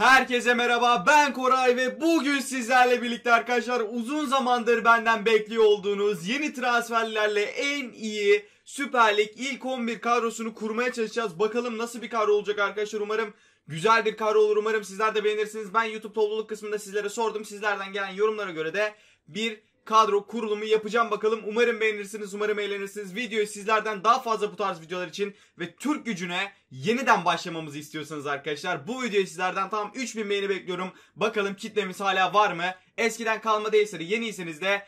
Herkese merhaba ben Koray ve bugün sizlerle birlikte arkadaşlar uzun zamandır benden bekliyor olduğunuz yeni transferlerle en iyi Süper Lig ilk 11 kadrosunu kurmaya çalışacağız. Bakalım nasıl bir kadro olacak arkadaşlar umarım güzel bir kadro olur umarım sizler de beğenirsiniz. Ben YouTube topluluk kısmında sizlere sordum sizlerden gelen yorumlara göre de bir kadro kurulumu yapacağım bakalım. Umarım beğenirsiniz, umarım eğlenirsiniz. Videoyu sizlerden daha fazla bu tarz videolar için ve Türk gücüne yeniden başlamamızı istiyorsanız arkadaşlar bu videoyu sizlerden tam 3000 beğeni bekliyorum. Bakalım kitlemiz hala var mı? Eskiden kalma değilse de yeniyseniz de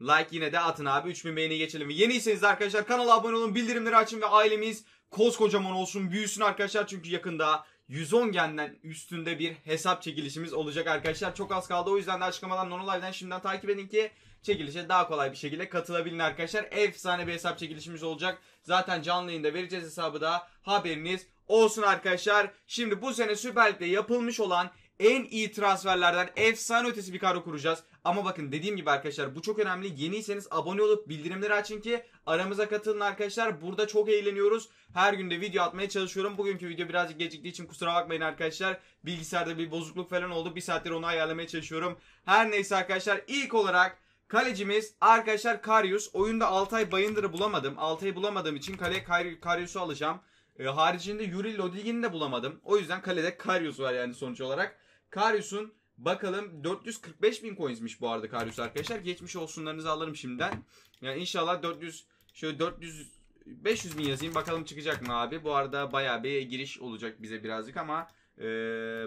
like yine de atın abi 3000 beğeni geçelim. Yeniyseniz arkadaşlar kanala abone olun, bildirimleri açın ve ailemiz koskocaman olsun, büyüsün arkadaşlar çünkü yakında 110 genden üstünde bir hesap çekilişimiz olacak arkadaşlar. Çok az kaldı o yüzden de açıklamadan Nonolive'den şimdiden takip edin ki çekilişe daha kolay bir şekilde katılabilin arkadaşlar. Efsane bir hesap çekilişimiz olacak. Zaten canlı yayında vereceğiz hesabı da haberiniz olsun arkadaşlar. Şimdi bu sene Süper Lig'de yapılmış olan en iyi transferlerden efsane ötesi bir kadro kuracağız. Ama bakın dediğim gibi arkadaşlar bu çok önemli. Yeniyseniz abone olup bildirimleri açın ki aramıza katılın arkadaşlar. Burada çok eğleniyoruz. Her günde video atmaya çalışıyorum. Bugünkü video birazcık geciktiği için kusura bakmayın arkadaşlar. Bilgisayarda bir bozukluk falan oldu. Bir saattir onu ayarlamaya çalışıyorum. Her neyse arkadaşlar ilk olarak Kalecimiz arkadaşlar Karius. Oyunda Altay Bayındır'ı bulamadım. Altay'ı bulamadığım için kale Karius'u alacağım. E, haricinde Yuri Lodilgin'i de bulamadım. O yüzden kalede Karius var yani sonuç olarak. Karius'un bakalım 445 bin coinsmiş bu arada Karius arkadaşlar. Geçmiş olsunlarınızı alırım şimdiden. Yani inşallah 400 şöyle 400 500 bin yazayım bakalım çıkacak mı abi. Bu arada baya bir giriş olacak bize birazcık ama e,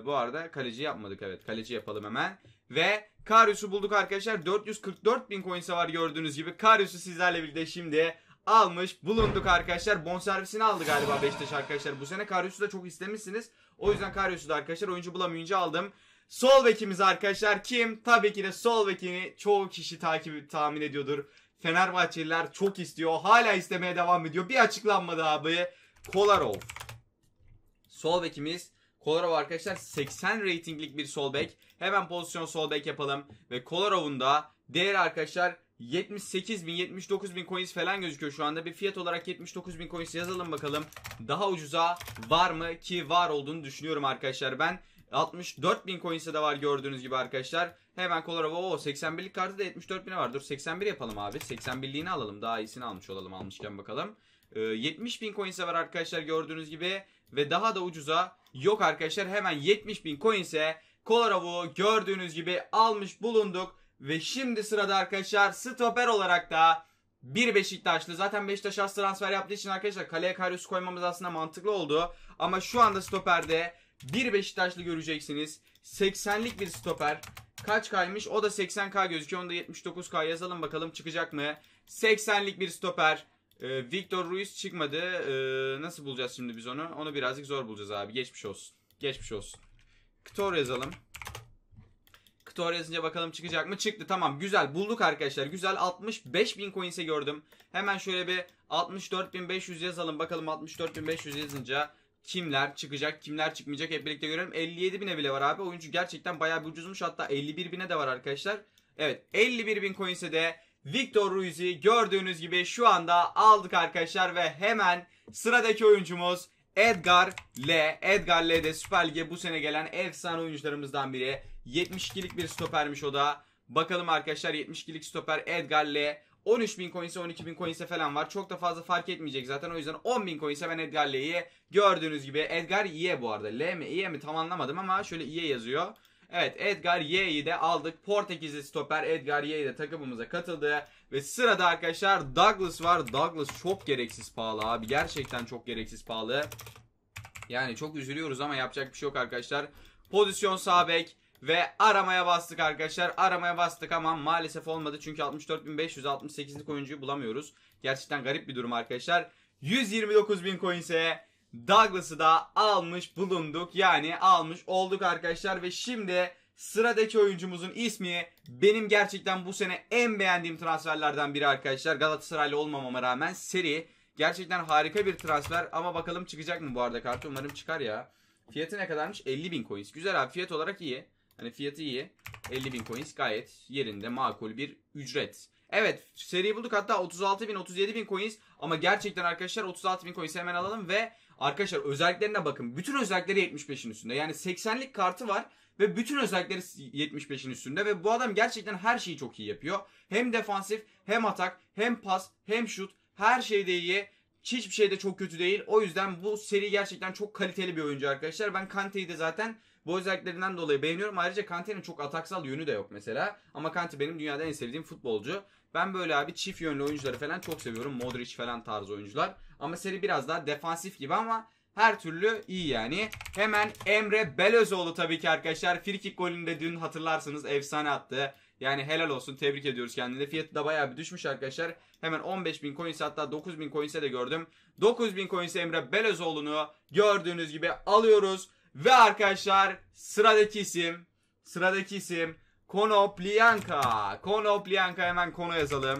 bu arada kaleci yapmadık evet. Kaleci yapalım hemen. Ve Karius'u bulduk arkadaşlar. 444 bin coins'e var gördüğünüz gibi. Karius'u sizlerle birlikte şimdi almış bulunduk arkadaşlar. bon servisini aldı galiba Beşiktaş arkadaşlar. Bu sene Karius'u da çok istemişsiniz. O yüzden Karyos'u da arkadaşlar oyuncu bulamayınca aldım. Sol bekimiz arkadaşlar kim? Tabii ki de sol bekini çoğu kişi takip tahmin ediyordur. Fenerbahçeliler çok istiyor. Hala istemeye devam ediyor. Bir açıklanmadı abi. Kolarov. Sol bekimiz Kolarov arkadaşlar 80 ratinglik bir sol bek. Hemen pozisyon sol bek yapalım. Ve Kolarov'un da değeri arkadaşlar 78 bin 79 bin coins falan gözüküyor şu anda. Bir fiyat olarak 79 bin coins yazalım bakalım. Daha ucuza var mı ki var olduğunu düşünüyorum arkadaşlar. Ben 64 bin coins'e de var gördüğünüz gibi arkadaşlar. Hemen Kolarova o 81'lik kartı da 74 bine var. Dur 81 yapalım abi. 81'liğini alalım. Daha iyisini almış olalım almışken bakalım. Ee, 70 bin coins'e var arkadaşlar gördüğünüz gibi. Ve daha da ucuza yok arkadaşlar. Hemen 70 bin coins'e Kolarov'u gördüğünüz gibi almış bulunduk. Ve şimdi sırada arkadaşlar stoper olarak da bir Beşiktaşlı. Zaten Beşiktaş az transfer yaptığı için arkadaşlar kaleye Karius koymamız aslında mantıklı oldu. Ama şu anda stoperde bir Beşiktaşlı göreceksiniz. 80'lik bir stoper. Kaç kaymış? O da 80k gözüküyor. Onda 79k yazalım bakalım çıkacak mı? 80'lik bir stoper. Ee, Victor Ruiz çıkmadı. Ee, nasıl bulacağız şimdi biz onu? Onu birazcık zor bulacağız abi. Geçmiş olsun. Geçmiş olsun. Ktor yazalım. Kıtor yazınca bakalım çıkacak mı? Çıktı tamam güzel bulduk arkadaşlar. Güzel 65.000 coins'e gördüm. Hemen şöyle bir 64.500 yazalım. Bakalım 64.500 yazınca kimler çıkacak kimler çıkmayacak hep birlikte görelim. 57.000'e bile var abi. Oyuncu gerçekten bayağı bir ucuzmuş. Hatta 51.000'e de var arkadaşlar. Evet 51.000 coins'e de Victor Ruiz'i gördüğünüz gibi şu anda aldık arkadaşlar ve hemen sıradaki oyuncumuz Edgar L. Edgar L de Süper Lig'e bu sene gelen efsane oyuncularımızdan biri. 72'lik bir stopermiş o da. Bakalım arkadaşlar 72'lik stoper Edgar Lee. 13.000 coins'e 12.000 coins'e falan var. Çok da fazla fark etmeyecek zaten. O yüzden 10.000 coins'e ben Edgar L'ye gördüğünüz gibi. Edgar Ye bu arada. L mi Y mi tam anlamadım ama şöyle Y yazıyor. Evet Edgar Y'yi de aldık. Portekizli stoper Edgar Ye'yi de takımımıza katıldı. Ve sırada arkadaşlar Douglas var. Douglas çok gereksiz pahalı abi. Gerçekten çok gereksiz pahalı. Yani çok üzülüyoruz ama yapacak bir şey yok arkadaşlar. Pozisyon sağ bek. Ve aramaya bastık arkadaşlar. Aramaya bastık ama maalesef olmadı. Çünkü 64.568'lik oyuncuyu bulamıyoruz. Gerçekten garip bir durum arkadaşlar. 129.000 coin ise Douglas'ı da almış bulunduk. Yani almış olduk arkadaşlar. Ve şimdi sıradaki oyuncumuzun ismi benim gerçekten bu sene en beğendiğim transferlerden biri arkadaşlar. Galatasaraylı olmamama rağmen seri. Gerçekten harika bir transfer ama bakalım çıkacak mı bu arada kartı umarım çıkar ya. Fiyatı ne kadarmış? 50 bin coins. Güzel abi fiyat olarak iyi. Hani fiyatı iyi. 50 bin coins gayet yerinde makul bir ücret. Evet seri bulduk hatta 36 bin 37 bin coins ama gerçekten arkadaşlar 36 bin coins hemen alalım ve arkadaşlar özelliklerine bakın. Bütün özellikleri 75'in üstünde yani 80'lik kartı var ve bütün özellikleri 75'in üstünde ve bu adam gerçekten her şeyi çok iyi yapıyor. Hem defansif hem atak hem pas hem şut her şeyde iyi. Hiçbir şeyde çok kötü değil. O yüzden bu seri gerçekten çok kaliteli bir oyuncu arkadaşlar. Ben Kante'yi de zaten bu özelliklerinden dolayı beğeniyorum. Ayrıca Kante'nin çok ataksal yönü de yok mesela. Ama Kante benim dünyada en sevdiğim futbolcu. Ben böyle abi çift yönlü oyuncuları falan çok seviyorum. Modric falan tarzı oyuncular. Ama seri biraz daha defansif gibi ama her türlü iyi yani. Hemen Emre Belözoğlu tabii ki arkadaşlar. Frikik golünde dün hatırlarsınız efsane attı. Yani helal olsun tebrik ediyoruz kendine. Fiyatı da bayağı bir düşmüş arkadaşlar. Hemen 15.000 coins hatta 9.000 coins'e de gördüm. 9.000 coins'e Emre Belözoğlu'nu gördüğünüz gibi alıyoruz. Ve arkadaşlar sıradaki isim, sıradaki isim Konoplyanka. Konoplyanka hemen konu yazalım.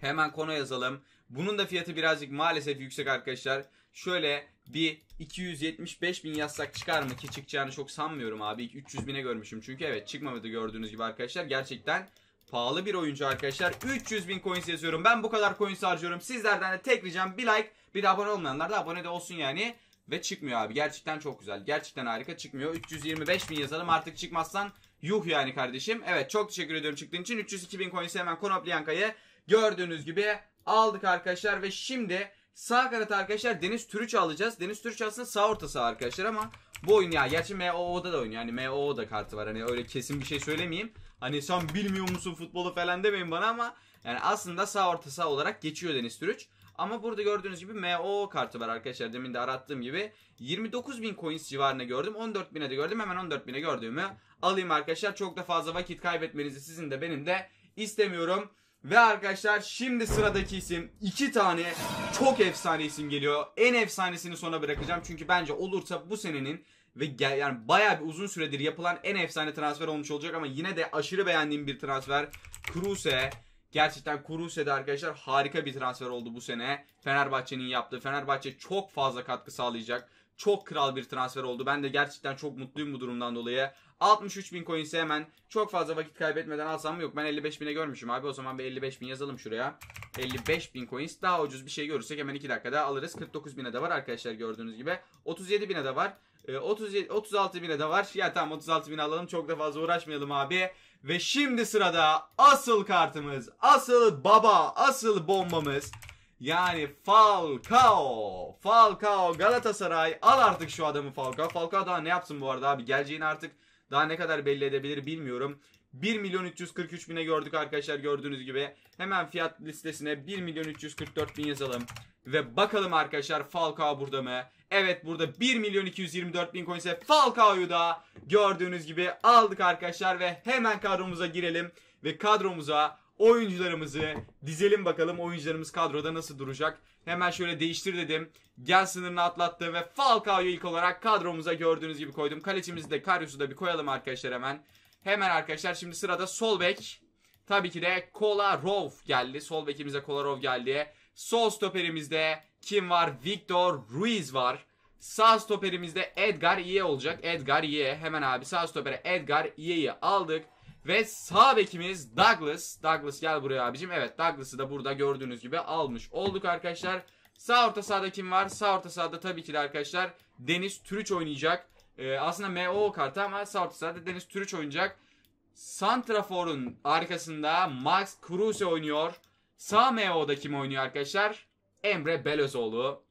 Hemen konu yazalım. Bunun da fiyatı birazcık maalesef yüksek arkadaşlar. Şöyle bir 275 bin yazsak çıkar mı ki çıkacağını çok sanmıyorum abi. 300 bine görmüşüm çünkü evet çıkmamadı gördüğünüz gibi arkadaşlar. Gerçekten pahalı bir oyuncu arkadaşlar. 300 bin coins yazıyorum. Ben bu kadar coins harcıyorum. Sizlerden de tek ricam bir like bir de abone olmayanlar da abone de olsun yani. Ve çıkmıyor abi. Gerçekten çok güzel. Gerçekten harika çıkmıyor. 325 bin yazalım artık çıkmazsan yuh yani kardeşim. Evet çok teşekkür ediyorum çıktığın için. 302 bin coins'i hemen Konoplyanka'yı gördüğünüz gibi aldık arkadaşlar. Ve şimdi sağ kanat arkadaşlar Deniz Türüç alacağız. Deniz Türüç aslında sağ orta saha arkadaşlar ama bu oyun ya. Gerçi MOO'da da oyun yani MOO'da kartı var. Hani öyle kesin bir şey söylemeyeyim. Hani sen bilmiyor musun futbolu falan demeyin bana ama yani aslında sağ orta saha olarak geçiyor Deniz Türüç. Ama burada gördüğünüz gibi MO kartı var arkadaşlar. Demin de arattığım gibi. 29.000 coins civarına gördüm. 14.000'e de gördüm. Hemen 14.000'e gördüğümü alayım arkadaşlar. Çok da fazla vakit kaybetmenizi sizin de benim de istemiyorum. Ve arkadaşlar şimdi sıradaki isim iki tane çok efsane isim geliyor. En efsanesini sona bırakacağım. Çünkü bence olursa bu senenin ve gel, yani bayağı bir uzun süredir yapılan en efsane transfer olmuş olacak ama yine de aşırı beğendiğim bir transfer. Kruse Gerçekten Kuruse'de arkadaşlar harika bir transfer oldu bu sene. Fenerbahçe'nin yaptığı. Fenerbahçe çok fazla katkı sağlayacak. Çok kral bir transfer oldu. Ben de gerçekten çok mutluyum bu durumdan dolayı. 63 bin coin ise hemen çok fazla vakit kaybetmeden alsam mı? Yok ben 55 bine görmüşüm abi. O zaman bir 55 bin yazalım şuraya. 55 bin coins. Daha ucuz bir şey görürsek hemen 2 dakikada alırız. 49 bine de var arkadaşlar gördüğünüz gibi. 37 bine de var. 37, ee, 36 bine de var. Ya tamam 36 bin alalım. Çok da fazla uğraşmayalım abi. Ve şimdi sırada asıl kartımız, asıl baba, asıl bombamız. Yani Falcao. Falcao Galatasaray. Al artık şu adamı Falcao. Falcao daha ne yapsın bu arada abi? Geleceğini artık daha ne kadar belli edebilir bilmiyorum. 1 milyon 343 bine gördük arkadaşlar gördüğünüz gibi. Hemen fiyat listesine 1 milyon 344 bin yazalım. Ve bakalım arkadaşlar Falcao burada mı? Evet burada 1 milyon 224 bin coinse Falcao'yu da gördüğünüz gibi aldık arkadaşlar. Ve hemen kadromuza girelim. Ve kadromuza oyuncularımızı dizelim bakalım oyuncularımız kadroda nasıl duracak. Hemen şöyle değiştir dedim. Gel sınırını atlattı ve Falcao'yu ilk olarak kadromuza gördüğünüz gibi koydum. Kalecimizi de Karius'u da bir koyalım arkadaşlar hemen. Hemen arkadaşlar şimdi sırada sol bek. Tabii ki de Kolarov geldi. Sol bekimize Kolarov geldi. Sol stoperimizde kim var? Victor Ruiz var. Sağ stoperimizde Edgar Iye olacak. Edgar Iye hemen abi sağ stopere Edgar Iye'yi aldık. Ve sağ bekimiz Douglas. Douglas gel buraya abicim. Evet Douglas'ı da burada gördüğünüz gibi almış olduk arkadaşlar. Sağ orta sahada kim var? Sağ orta sahada tabii ki de arkadaşlar Deniz Türüç oynayacak. E, aslında MO kartı ama sağ orta Deniz Türüç oynayacak. Santrafor'un arkasında Max Kruse oynuyor. Sağ MO'da kim oynuyor arkadaşlar? Emre Belözoğlu.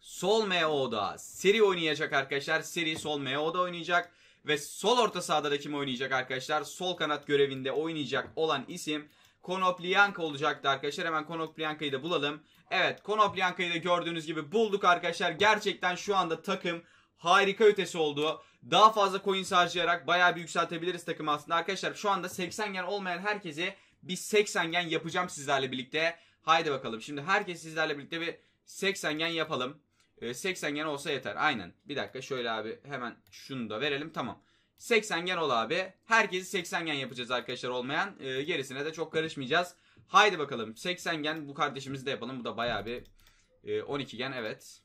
Sol MO'da Siri oynayacak arkadaşlar. Siri sol MO'da oynayacak. Ve sol orta sahada da kim oynayacak arkadaşlar? Sol kanat görevinde oynayacak olan isim Konoplyanka olacaktı arkadaşlar. Hemen Konoplyanka'yı da bulalım. Evet Konoplyanka'yı da gördüğünüz gibi bulduk arkadaşlar. Gerçekten şu anda takım harika ötesi oldu. Daha fazla coin harcayarak bayağı bir yükseltebiliriz takım aslında. Arkadaşlar şu anda 80 gen olmayan herkese bir 80 gen yapacağım sizlerle birlikte. Haydi bakalım. Şimdi herkes sizlerle birlikte bir 80 gen yapalım. 80 ee, gen olsa yeter. Aynen. Bir dakika şöyle abi hemen şunu da verelim. Tamam. 80 gen ol abi. Herkesi 80 gen yapacağız arkadaşlar olmayan. Ee, gerisine de çok karışmayacağız. Haydi bakalım. 80 gen bu kardeşimizi de yapalım. Bu da bayağı bir 12 e, gen evet.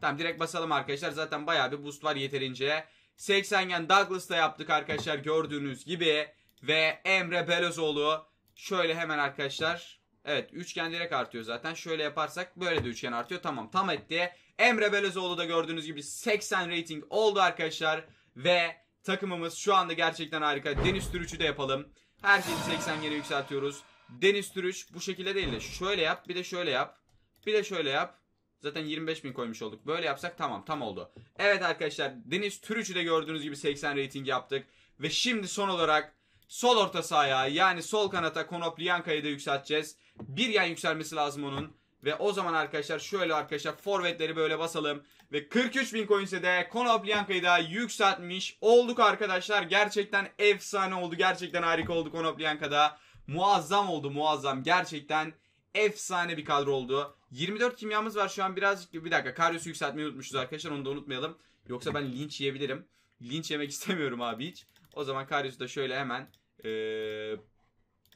Tamam direkt basalım arkadaşlar. Zaten bayağı bir boost var yeterince. 80 gen Douglas'ta yaptık arkadaşlar gördüğünüz gibi. Ve Emre Belözoğlu şöyle hemen arkadaşlar. Evet üçgen direkt artıyor zaten. Şöyle yaparsak böyle de üçgen artıyor. Tamam tam etti. Emre Belözoğlu da gördüğünüz gibi 80 rating oldu arkadaşlar. Ve takımımız şu anda gerçekten harika. Deniz Türüç'ü de yapalım. Her şeyi 80 gene yükseltiyoruz. Deniz Türüç bu şekilde değil de şöyle yap bir de şöyle yap. Bir de şöyle yap. Zaten 25 bin koymuş olduk. Böyle yapsak tamam tam oldu. Evet arkadaşlar Deniz Türüç'ü de gördüğünüz gibi 80 rating yaptık. Ve şimdi son olarak sol orta sahaya yani sol kanata Konoplyanka'yı da yükselteceğiz. Bir yan yükselmesi lazım onun. Ve o zaman arkadaşlar şöyle arkadaşlar forvetleri böyle basalım. Ve 43 bin coins'e de Konoplyanka'yı da yükseltmiş olduk arkadaşlar. Gerçekten efsane oldu. Gerçekten harika oldu Konoplyanka'da. Muazzam oldu muazzam. Gerçekten efsane bir kadro oldu. 24 kimyamız var şu an birazcık bir dakika karyosu yükseltmeyi unutmuşuz arkadaşlar onu da unutmayalım. Yoksa ben linç yiyebilirim. Linç yemek istemiyorum abi hiç. O zaman karyosu da şöyle hemen ee,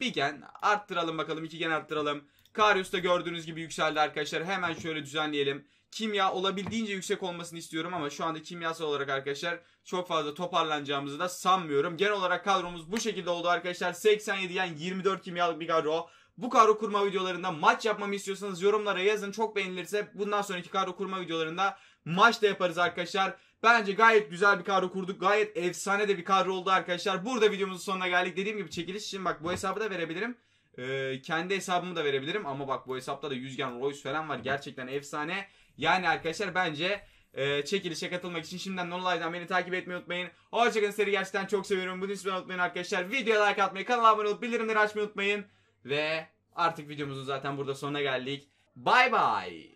bir gen arttıralım bakalım iki gen arttıralım. Karius da gördüğünüz gibi yükseldi arkadaşlar. Hemen şöyle düzenleyelim. Kimya olabildiğince yüksek olmasını istiyorum ama şu anda kimyasal olarak arkadaşlar çok fazla toparlanacağımızı da sanmıyorum. Genel olarak kadromuz bu şekilde oldu arkadaşlar. 87 yani 24 kimyalık bir kadro. Bu kadro kurma videolarında maç yapmamı istiyorsanız yorumlara yazın. Çok beğenilirse bundan sonraki kadro kurma videolarında maç da yaparız arkadaşlar. Bence gayet güzel bir kadro kurduk. Gayet efsane de bir kadro oldu arkadaşlar. Burada videomuzun sonuna geldik. Dediğim gibi çekiliş için bak bu hesabı da verebilirim. Ee, kendi hesabımı da verebilirim. Ama bak bu hesapta da Yüzgen Royce falan var. Gerçekten efsane. Yani arkadaşlar bence e, çekilişe katılmak için şimdiden Nonolive'dan beni takip etmeyi unutmayın. Hoşçakalın seri gerçekten çok seviyorum. Bunu hiç unutmayın arkadaşlar. Videoya like atmayı, kanala abone olup bildirimleri açmayı unutmayın. Ve artık videomuzun zaten burada sonuna geldik. Bye bye.